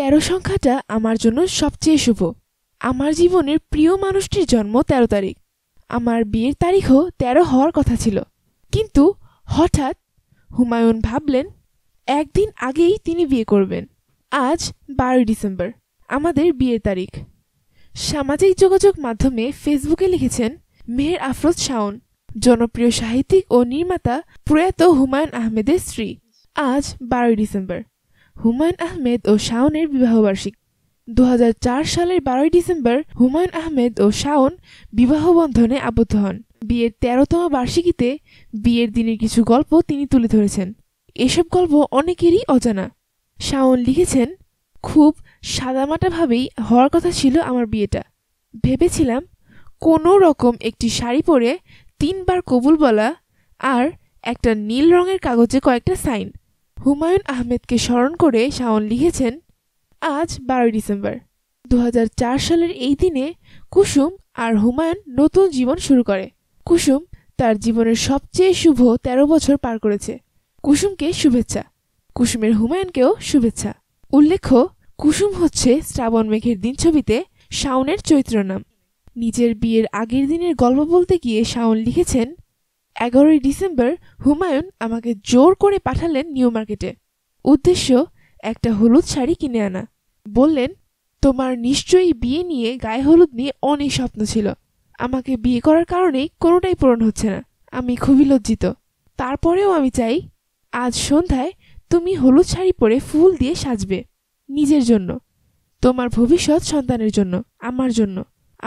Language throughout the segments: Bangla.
তেরো সংখ্যাটা আমার জন্য সবচেয়ে শুভ আমার জীবনের প্রিয় মানুষটির জন্ম তেরো তারিখ আমার বিয়ের তারিখও তেরো হওয়ার কথা ছিল কিন্তু হঠাৎ হুমায়ুন ভাবলেন একদিন আগেই তিনি বিয়ে করবেন আজ বারোই ডিসেম্বর আমাদের বিয়ের তারিখ সামাজিক যোগাযোগ মাধ্যমে ফেসবুকে লিখেছেন মেহের আফরোজ শাওন জনপ্রিয় সাহিত্যিক ও নির্মাতা প্রয়াত হুমায়ুন আহমেদের স্ত্রী আজ বারোই ডিসেম্বর হুমায়ুন আহমেদ ও শাওনের বিবাহবার্ষিকী দু সালের বারোই ডিসেম্বর হুমায়ুন আহমেদ ও শাওন বিবাহবন্ধনে আবদ্ধ হন বিয়ের তেরোতম বার্ষিকীতে বিয়ের দিনের কিছু গল্প তিনি তুলে ধরেছেন এসব গল্প অনেকেরই অজানা শাওন লিখেছেন খুব সাদামাটাভাবেই হওয়ার কথা ছিল আমার বিয়েটা ভেবেছিলাম কোনো রকম একটি শাড়ি পরে তিনবার কবুল বলা আর একটা নীল রঙের কাগজে কয়েকটা সাইন হুমায়ুন আহমেদকে স্মরণ করে শাওন লিখেছেন আজ বারোই ডিসেম্বর দু সালের এই দিনে কুসুম আর হুমায়ুন নতুন জীবন শুরু করে কুসুম তার জীবনের সবচেয়ে শুভ ১৩ বছর পার করেছে কুসুমকে শুভেচ্ছা কুসুমের হুমায়ুনকেও শুভেচ্ছা উল্লেখ্য কুসুম হচ্ছে শ্রাবণ মেঘের দিন ছবিতে শাওনের চৈত্র নাম নিজের বিয়ের আগের দিনের গল্প বলতে গিয়ে শাওন লিখেছেন এগারোই ডিসেম্বর হুমায়ুন আমাকে জোর করে পাঠালেন নিউ মার্কেটে উদ্দেশ্য একটা হলুদ শাড়ি কিনে আনা বললেন তোমার নিশ্চয়ই বিয়ে নিয়ে গায়ে হলুদ নিয়ে অনেক স্বপ্ন ছিল আমাকে বিয়ে করার কারণেই কোনোটাই পূরণ হচ্ছে না আমি খুবই লজ্জিত তারপরেও আমি চাই আজ সন্ধ্যায় তুমি হলুদ শাড়ি পরে ফুল দিয়ে সাজবে নিজের জন্য তোমার ভবিষ্যৎ সন্তানের জন্য আমার জন্য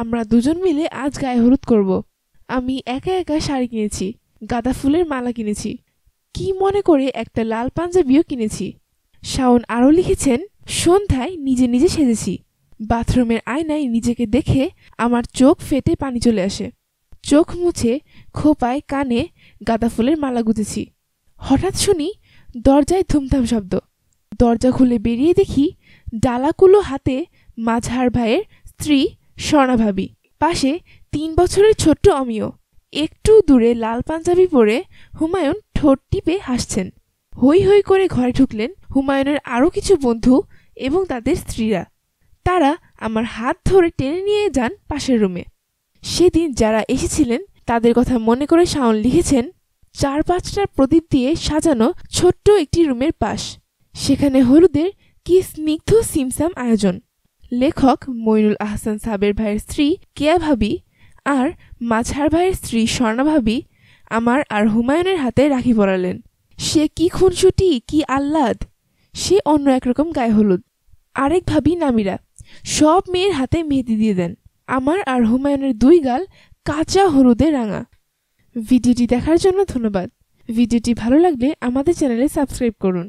আমরা দুজন মিলে আজ গায়ে হলুদ করবো আমি একা একা শাড়ি কিনেছি গাঁদা ফুলের মালা কিনেছি কি মনে করে একটা লাল পাঞ্জাবিও কিনেছি শাওন আরও লিখেছেন সন্ধ্যায় নিজে নিজে সেজেছি বাথরুমের আয়নায় নিজেকে দেখে আমার চোখ ফেটে পানি চলে আসে চোখ মুছে খোপায় কানে গাঁদা ফুলের মালা গুঁজেছি হঠাৎ শুনি দরজায় ধুমধাম শব্দ দরজা খুলে বেরিয়ে দেখি ডালাকুলো হাতে মাঝহার ভাইয়ের স্ত্রী স্বর্ণাভাবী পাশে তিন বছরের ছোট্ট অমিয় একটু দূরে লাল পাঞ্জাবি পরে হুমায়ুন ঠোঁট টিপে হাসছেন হৈ হৈ করে ঘরে ঢুকলেন হুমায়ুনের আরও কিছু বন্ধু এবং তাদের স্ত্রীরা তারা আমার হাত ধরে টেনে নিয়ে যান পাশের রুমে সেদিন যারা এসেছিলেন তাদের কথা মনে করে শাওন লিখেছেন চার পাঁচটা প্রদীপ দিয়ে সাজানো ছোট্ট একটি রুমের পাশ সেখানে হলুদের কি স্নিগ্ধ সিমসাম আয়োজন লেখক মইনুল আহসান সাবের ভাইয়ের স্ত্রী কেয়া ভাবি আর মাছার ভাইয়ের স্ত্রী স্বর্ণা ভাবি আমার আর হুমায়ুনের হাতে রাখি পড়ালেন সে কি খুনসুটি কি আহ্লাদ সে অন্য একরকম গায়ে হলুদ আরেক ভাবি নামিরা সব মেয়ের হাতে মেহেদি দিয়ে দেন আমার আর হুমায়ুনের দুই গাল কাঁচা হলুদে রাঙা ভিডিওটি দেখার জন্য ধন্যবাদ ভিডিওটি ভালো লাগলে আমাদের চ্যানেলে সাবস্ক্রাইব করুন